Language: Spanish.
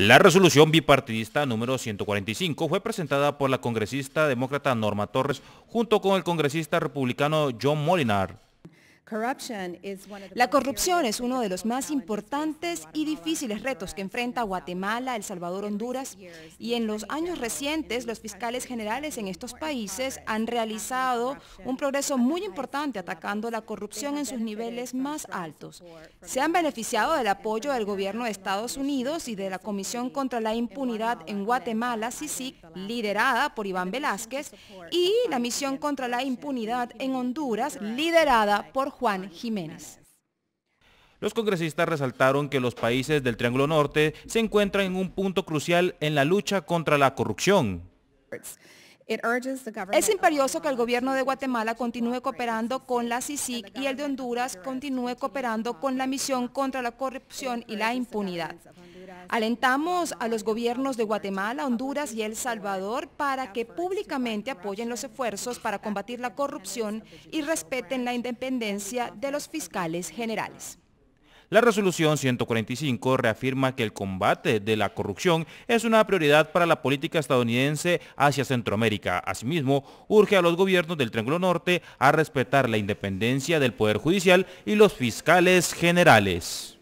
La resolución bipartidista número 145 fue presentada por la congresista demócrata Norma Torres junto con el congresista republicano John Molinar. La corrupción es uno de los más importantes y difíciles retos que enfrenta Guatemala, El Salvador, Honduras y en los años recientes los fiscales generales en estos países han realizado un progreso muy importante atacando la corrupción en sus niveles más altos. Se han beneficiado del apoyo del gobierno de Estados Unidos y de la Comisión contra la Impunidad en Guatemala, CICIC, liderada por Iván Velázquez, y la Misión contra la Impunidad en Honduras, liderada por Juan. Juan Jiménez. Los congresistas resaltaron que los países del Triángulo Norte se encuentran en un punto crucial en la lucha contra la corrupción. Es imperioso que el gobierno de Guatemala continúe cooperando con la CICIC y el de Honduras continúe cooperando con la misión contra la corrupción y la impunidad. Alentamos a los gobiernos de Guatemala, Honduras y El Salvador para que públicamente apoyen los esfuerzos para combatir la corrupción y respeten la independencia de los fiscales generales. La resolución 145 reafirma que el combate de la corrupción es una prioridad para la política estadounidense hacia Centroamérica. Asimismo, urge a los gobiernos del Triángulo Norte a respetar la independencia del Poder Judicial y los fiscales generales.